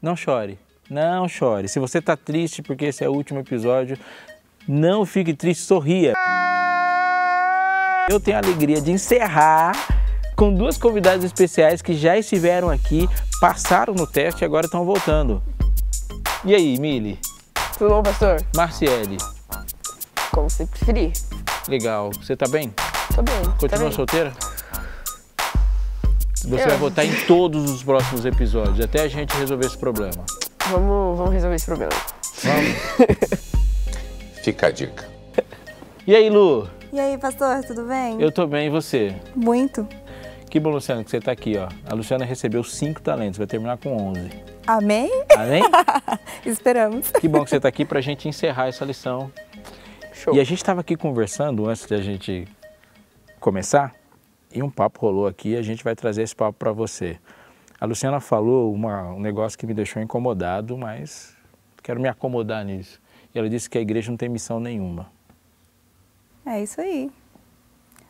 não chore. Não chore. Se você está triste porque esse é o último episódio, não fique triste, sorria. Eu tenho a alegria de encerrar com duas convidadas especiais que já estiveram aqui, passaram no teste e agora estão voltando. E aí, Mili? Tudo bom, pastor? Marciele. Como você preferir. Legal. Você tá bem? Tô bem. Continua tá bem. solteira? Você Eu... vai é. votar em todos os próximos episódios, até a gente resolver esse problema. Vamos, vamos resolver esse problema. Vamos. Fica a dica. E aí, Lu? E aí, pastor, tudo bem? Eu tô bem, e você? Muito. Que bom, Luciana, que você tá aqui, ó. A Luciana recebeu cinco talentos, vai terminar com onze. Amém? Amém? Esperamos. Que bom que você tá aqui pra gente encerrar essa lição. Show. E a gente tava aqui conversando antes da gente começar e um papo rolou aqui e a gente vai trazer esse papo para você. A Luciana falou uma, um negócio que me deixou incomodado, mas quero me acomodar nisso. E ela disse que a igreja não tem missão nenhuma. É isso aí.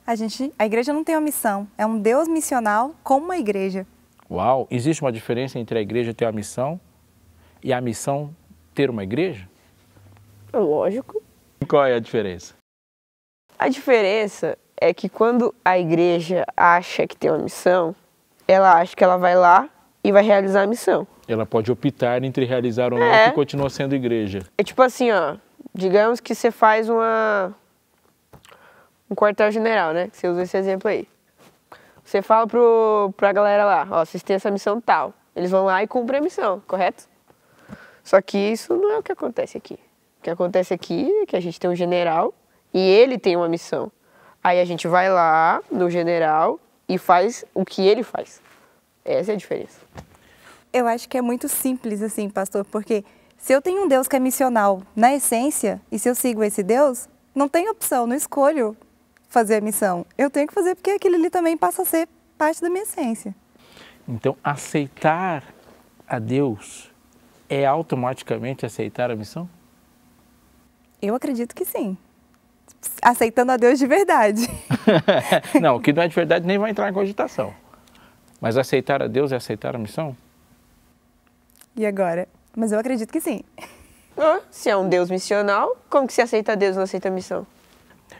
A, gente, a igreja não tem uma missão, é um Deus missional com uma igreja. Uau! Existe uma diferença entre a igreja ter uma missão e a missão ter uma igreja? Lógico. Qual é a diferença? A diferença é que quando a igreja acha que tem uma missão, ela acha que ela vai lá e vai realizar a missão. Ela pode optar entre realizar ou não é. e continuar sendo igreja. É tipo assim, ó, digamos que você faz uma um quartel-general, né? Você usa esse exemplo aí. Você fala pro, pra galera lá, ó, vocês têm essa missão tal. Eles vão lá e cumprem a missão, correto? Só que isso não é o que acontece aqui. O que acontece aqui é que a gente tem um general e ele tem uma missão. Aí a gente vai lá no general e faz o que ele faz. Essa é a diferença. Eu acho que é muito simples assim, pastor, porque se eu tenho um Deus que é missional na essência, e se eu sigo esse Deus, não tem opção, não escolho fazer a missão. Eu tenho que fazer porque aquilo ali também passa a ser parte da minha essência. Então, aceitar a Deus é automaticamente aceitar a missão? Eu acredito que sim aceitando a Deus de verdade. não, o que não é de verdade nem vai entrar em cogitação. Mas aceitar a Deus é aceitar a missão? E agora? Mas eu acredito que sim. Ah, se é um Deus missional, como que se aceita a Deus não aceita a missão?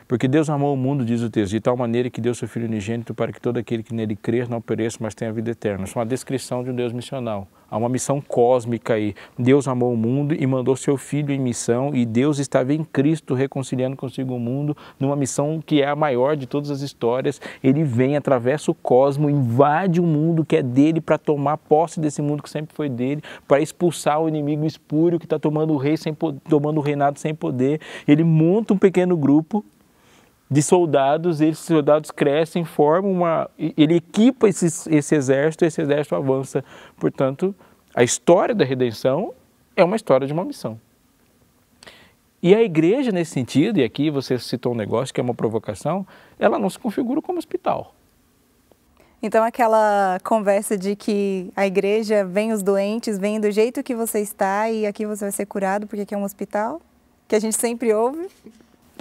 Porque Deus amou o mundo, diz o texto, de tal maneira que deu seu Filho unigênito para que todo aquele que nele crer não pereça, mas tenha a vida eterna. Isso é uma descrição de um Deus missional. Há uma missão cósmica aí. Deus amou o mundo e mandou seu Filho em missão, e Deus estava em Cristo reconciliando consigo o mundo numa missão que é a maior de todas as histórias. Ele vem, atravessa o cosmo, invade o mundo que é dele para tomar posse desse mundo que sempre foi dele, para expulsar o inimigo espúrio que está tomando o rei sem tomando o reinado sem poder. Ele monta um pequeno grupo de soldados, esses soldados crescem, formam uma. Ele equipa esse, esse exército, esse exército avança. Portanto, a história da redenção é uma história de uma missão. E a igreja, nesse sentido, e aqui você citou um negócio que é uma provocação, ela não se configura como hospital. Então, aquela conversa de que a igreja vem os doentes, vem do jeito que você está e aqui você vai ser curado porque aqui é um hospital, que a gente sempre ouve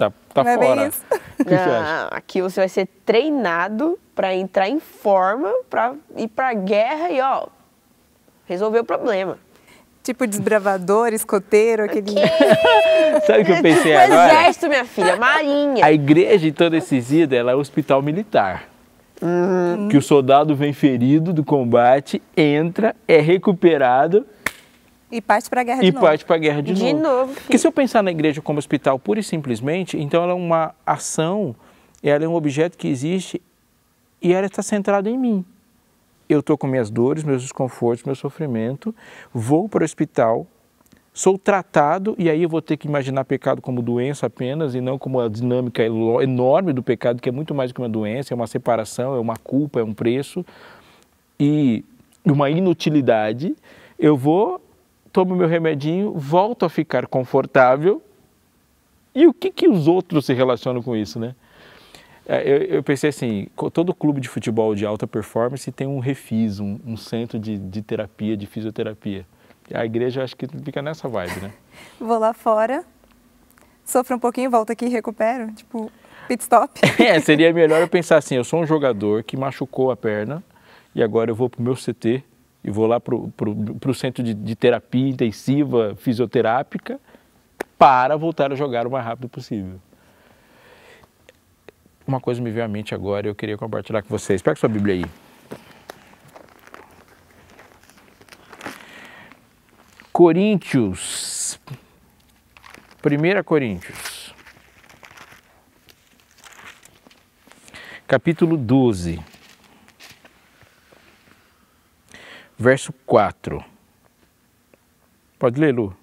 tá, tá não é fora. É isso. Não, aqui você vai ser treinado para entrar em forma, para ir para guerra e ó, resolver o problema. Tipo desbravador, escoteiro, aquele. Okay. Sabe o que eu pensei agora? Exército, minha filha, marinha. A igreja em toda Excisida, ela é um hospital militar. Uhum. Que o soldado vem ferido do combate, entra, é recuperado e parte para a guerra de e novo. E parte para a guerra de, de novo. novo Porque se eu pensar na igreja como hospital pura e simplesmente, então ela é uma ação, ela é um objeto que existe e ela está centrada em mim. Eu estou com minhas dores, meus desconfortos, meu sofrimento, vou para o hospital, sou tratado e aí eu vou ter que imaginar pecado como doença apenas e não como a dinâmica enorme do pecado, que é muito mais que uma doença, é uma separação, é uma culpa, é um preço e uma inutilidade. Eu vou tomo meu remedinho, volto a ficar confortável. E o que, que os outros se relacionam com isso, né? É, eu, eu pensei assim, todo clube de futebol de alta performance tem um refis, um, um centro de, de terapia, de fisioterapia. A igreja acho que fica nessa vibe, né? Vou lá fora, sofro um pouquinho, volto aqui e recupero, tipo, pit stop. é, seria melhor eu pensar assim, eu sou um jogador que machucou a perna e agora eu vou pro meu CT e vou lá para o centro de, de terapia intensiva fisioterápica para voltar a jogar o mais rápido possível. Uma coisa me veio à mente agora e eu queria compartilhar com vocês. Pega sua Bíblia aí. Coríntios, 1 Coríntios, capítulo 12. verso 4. Pode ler, Lu.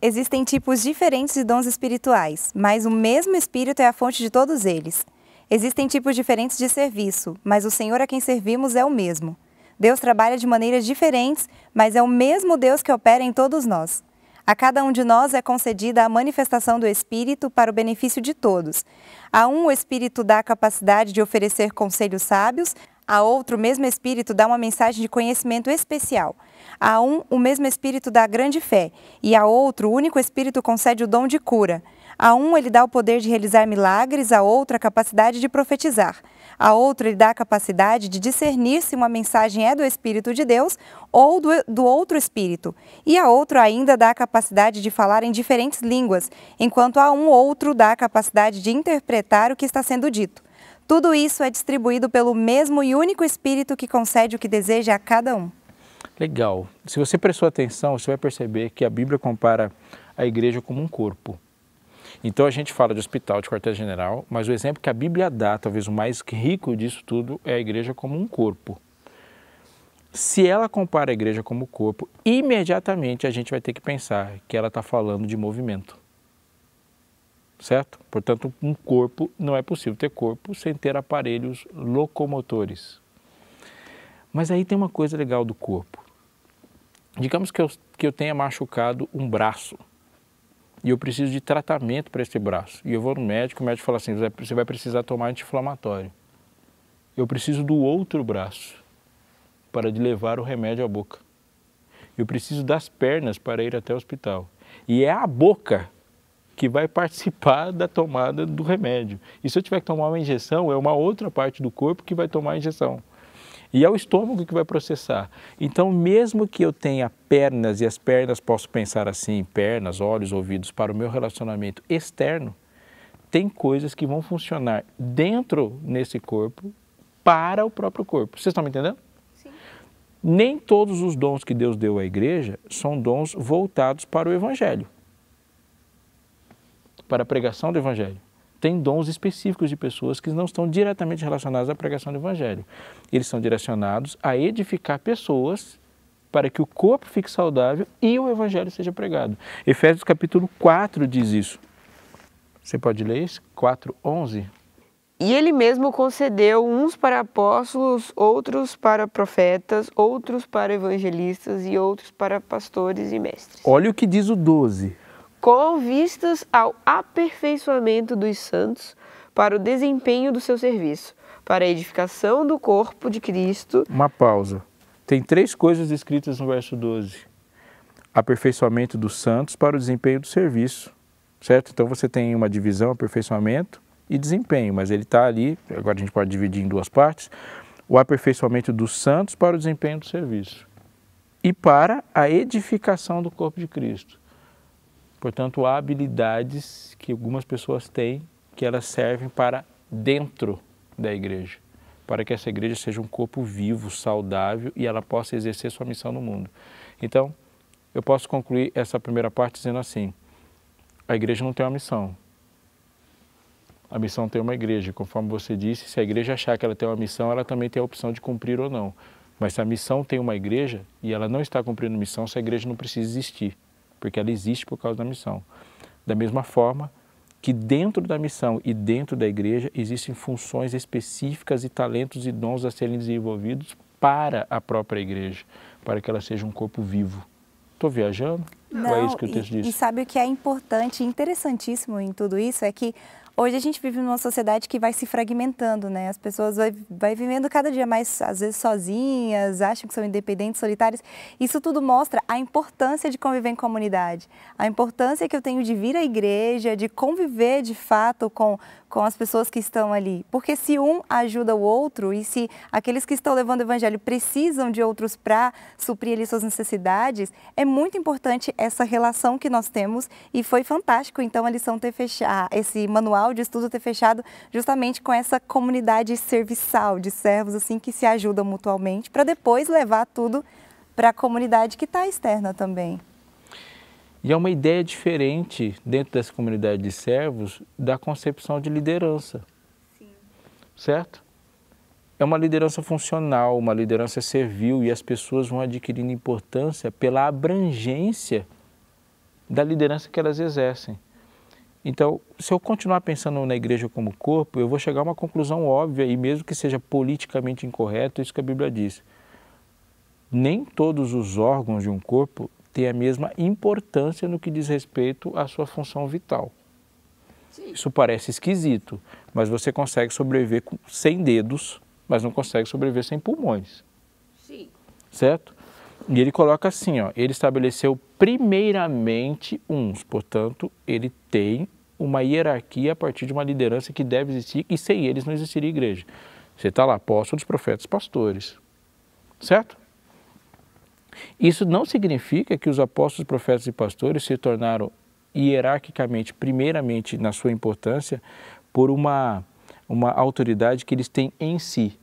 Existem tipos diferentes de dons espirituais, mas o mesmo Espírito é a fonte de todos eles. Existem tipos diferentes de serviço, mas o Senhor a quem servimos é o mesmo. Deus trabalha de maneiras diferentes, mas é o mesmo Deus que opera em todos nós. A cada um de nós é concedida a manifestação do Espírito para o benefício de todos. A um, o Espírito dá a capacidade de oferecer conselhos sábios, a outro, o mesmo Espírito dá uma mensagem de conhecimento especial. A um, o mesmo Espírito dá grande fé. E a outro, o único Espírito concede o dom de cura. A um, ele dá o poder de realizar milagres, a outro, a capacidade de profetizar. A outro, ele dá a capacidade de discernir se uma mensagem é do Espírito de Deus ou do, do outro Espírito. E a outro ainda dá a capacidade de falar em diferentes línguas, enquanto a um outro dá a capacidade de interpretar o que está sendo dito. Tudo isso é distribuído pelo mesmo e único Espírito que concede o que deseja a cada um. Legal. Se você prestou atenção, você vai perceber que a Bíblia compara a igreja como um corpo. Então a gente fala de hospital, de quartel-general, mas o exemplo que a Bíblia dá, talvez o mais rico disso tudo, é a igreja como um corpo. Se ela compara a igreja como corpo, imediatamente a gente vai ter que pensar que ela está falando de movimento certo? Portanto, um corpo não é possível ter corpo sem ter aparelhos locomotores. Mas aí tem uma coisa legal do corpo. Digamos que eu, que eu tenha machucado um braço e eu preciso de tratamento para esse braço. E eu vou no médico, o médico fala assim: você vai precisar tomar anti-inflamatório. Eu preciso do outro braço para levar o remédio à boca. Eu preciso das pernas para ir até o hospital. E é a boca que vai participar da tomada do remédio. E se eu tiver que tomar uma injeção, é uma outra parte do corpo que vai tomar a injeção. E é o estômago que vai processar. Então, mesmo que eu tenha pernas, e as pernas posso pensar assim, pernas, olhos, ouvidos, para o meu relacionamento externo, tem coisas que vão funcionar dentro nesse corpo para o próprio corpo. Vocês estão me entendendo? Sim. Nem todos os dons que Deus deu à igreja são dons voltados para o evangelho para a pregação do Evangelho. Tem dons específicos de pessoas que não estão diretamente relacionados à pregação do Evangelho. Eles são direcionados a edificar pessoas para que o corpo fique saudável e o Evangelho seja pregado. Efésios capítulo 4 diz isso. Você pode ler isso? 4, 11. E ele mesmo concedeu uns para apóstolos, outros para profetas, outros para evangelistas e outros para pastores e mestres. Olha o que diz o 12 com vistas ao aperfeiçoamento dos santos para o desempenho do seu serviço, para a edificação do corpo de Cristo. Uma pausa. Tem três coisas escritas no verso 12: aperfeiçoamento dos santos para o desempenho do serviço, certo? Então você tem uma divisão, aperfeiçoamento e desempenho, mas ele está ali, agora a gente pode dividir em duas partes: o aperfeiçoamento dos santos para o desempenho do serviço e para a edificação do corpo de Cristo. Portanto, há habilidades que algumas pessoas têm que elas servem para dentro da igreja, para que essa igreja seja um corpo vivo, saudável e ela possa exercer sua missão no mundo. Então, eu posso concluir essa primeira parte dizendo assim: a igreja não tem uma missão. A missão tem uma igreja, conforme você disse, se a igreja achar que ela tem uma missão, ela também tem a opção de cumprir ou não. Mas se a missão tem uma igreja e ela não está cumprindo missão, essa igreja não precisa existir porque ela existe por causa da missão. Da mesma forma que dentro da missão e dentro da igreja existem funções específicas e talentos e dons a serem desenvolvidos para a própria igreja, para que ela seja um corpo vivo. Estou viajando? É Não, é isso que o texto e, diz? E sabe o que é importante e interessantíssimo em tudo isso? É que Hoje a gente vive numa sociedade que vai se fragmentando, né? As pessoas vai, vai vivendo cada dia mais, às vezes, sozinhas, acham que são independentes, solitárias. Isso tudo mostra a importância de conviver em comunidade, a importância que eu tenho de vir à igreja, de conviver de fato com, com as pessoas que estão ali. Porque se um ajuda o outro e se aqueles que estão levando o evangelho precisam de outros para suprir ali suas necessidades, é muito importante essa relação que nós temos e foi fantástico então a lição ter fechado, esse manual de estudo ter fechado justamente com essa comunidade serviçal de servos assim que se ajudam mutualmente para depois levar tudo para a comunidade que está externa também. E é uma ideia diferente dentro dessa comunidade de servos da concepção de liderança. Sim. Certo? É uma liderança funcional, uma liderança servil e as pessoas vão adquirindo importância pela abrangência da liderança que elas exercem. Então, se eu continuar pensando na igreja como corpo, eu vou chegar a uma conclusão óbvia, e mesmo que seja politicamente incorreto, isso que a Bíblia diz. Nem todos os órgãos de um corpo ter a mesma importância no que diz respeito à sua função vital. Sim. Isso parece esquisito, mas você consegue sobreviver sem dedos, mas não consegue sobreviver sem pulmões. Sim. Certo? E ele coloca assim, ó, ele estabeleceu primeiramente uns, portanto, ele tem uma hierarquia a partir de uma liderança que deve existir e sem eles não existiria igreja. Você está lá, apóstolos, profetas, pastores, certo? Isso não significa que os apóstolos, profetas e pastores se tornaram hierarquicamente, primeiramente na sua importância, por uma, uma autoridade que eles têm em si,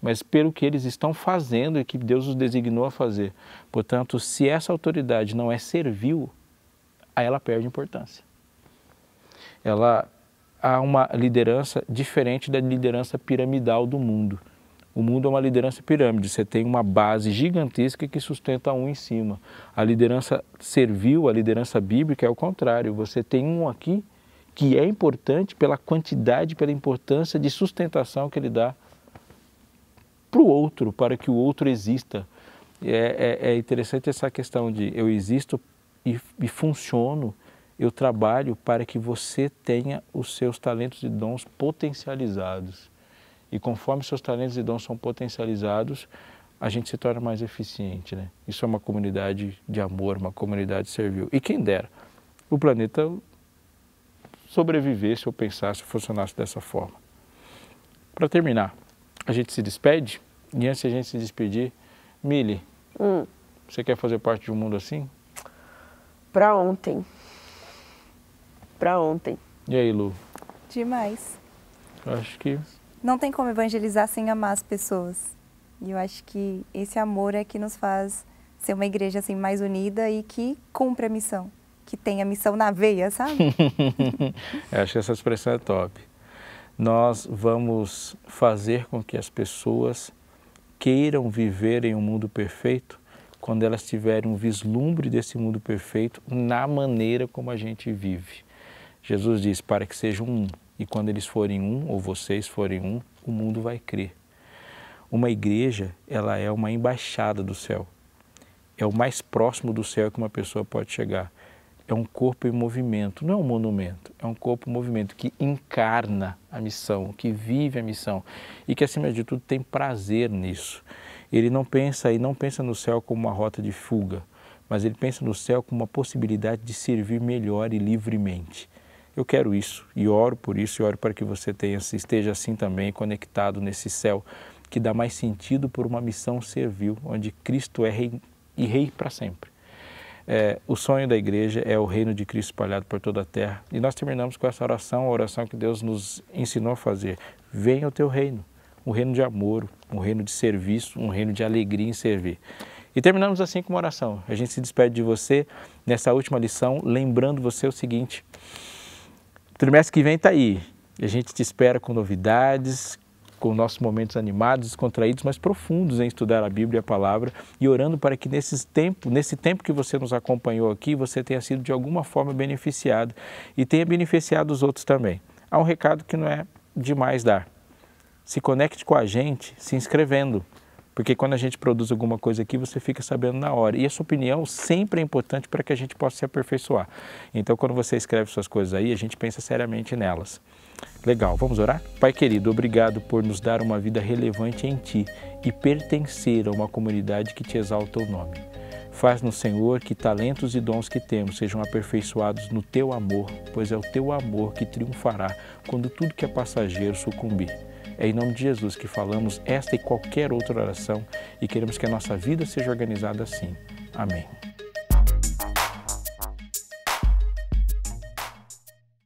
mas pelo que eles estão fazendo e que Deus os designou a fazer. Portanto, se essa autoridade não é servil, aí ela perde importância. Ela há uma liderança diferente da liderança piramidal do mundo. O mundo é uma liderança pirâmide, você tem uma base gigantesca que sustenta um em cima. A liderança servil, a liderança bíblica é o contrário, você tem um aqui que é importante pela quantidade, pela importância de sustentação que ele dá para o outro, para que o outro exista. É, é, é interessante essa questão de eu existo e, e funciono, eu trabalho para que você tenha os seus talentos e dons potencializados. E conforme seus talentos e dons são potencializados, a gente se torna mais eficiente, né? Isso é uma comunidade de amor, uma comunidade servil. E quem dera, o planeta sobrevivesse ou pensasse, funcionasse dessa forma. Para terminar, a gente se despede e antes de a gente se despedir, Mili, hum. você quer fazer parte de um mundo assim? Para ontem. Para ontem. E aí, Lu? Demais. acho que não tem como evangelizar sem amar as pessoas. E eu acho que esse amor é que nos faz ser uma igreja assim mais unida e que cumpre a missão, que tem a missão na veia, sabe? eu acho que essa expressão é top. Nós vamos fazer com que as pessoas queiram viver em um mundo perfeito quando elas tiverem um vislumbre desse mundo perfeito na maneira como a gente vive. Jesus diz: para que seja um e quando eles forem um, ou vocês forem um, o mundo vai crer. Uma igreja, ela é uma embaixada do céu. É o mais próximo do céu que uma pessoa pode chegar. É um corpo em movimento, não é um monumento, é um corpo em movimento que encarna a missão, que vive a missão e que, acima de tudo, tem prazer nisso. Ele não pensa e não pensa no céu como uma rota de fuga, mas ele pensa no céu como uma possibilidade de servir melhor e livremente. Eu quero isso e oro por isso e oro para que você tenha, esteja assim também conectado nesse céu que dá mais sentido por uma missão servil, onde Cristo é rei e rei para sempre. É, o sonho da igreja é o reino de Cristo espalhado por toda a terra. E nós terminamos com essa oração, a oração que Deus nos ensinou a fazer. Venha o teu reino, um reino de amor, um reino de serviço, um reino de alegria em servir. E terminamos assim com uma oração. A gente se despede de você nessa última lição, lembrando você o seguinte: trimestre que vem está aí. A gente te espera com novidades, com nossos momentos animados, descontraídos, mas profundos em estudar a Bíblia e a palavra e orando para que nesse tempo, nesse tempo que você nos acompanhou aqui, você tenha sido de alguma forma beneficiado e tenha beneficiado os outros também. Há um recado que não é demais dar. Se conecte com a gente se inscrevendo. Porque quando a gente produz alguma coisa aqui, você fica sabendo na hora. E a sua opinião sempre é importante para que a gente possa se aperfeiçoar. Então, quando você escreve suas coisas aí, a gente pensa seriamente nelas. Legal, vamos orar? Pai querido, obrigado por nos dar uma vida relevante em Ti e pertencer a uma comunidade que te exalta o nome. Faz no Senhor que talentos e dons que temos sejam aperfeiçoados no Teu amor, pois é o Teu amor que triunfará quando tudo que é passageiro sucumbir. É em nome de Jesus que falamos esta e qualquer outra oração e queremos que a nossa vida seja organizada assim. Amém.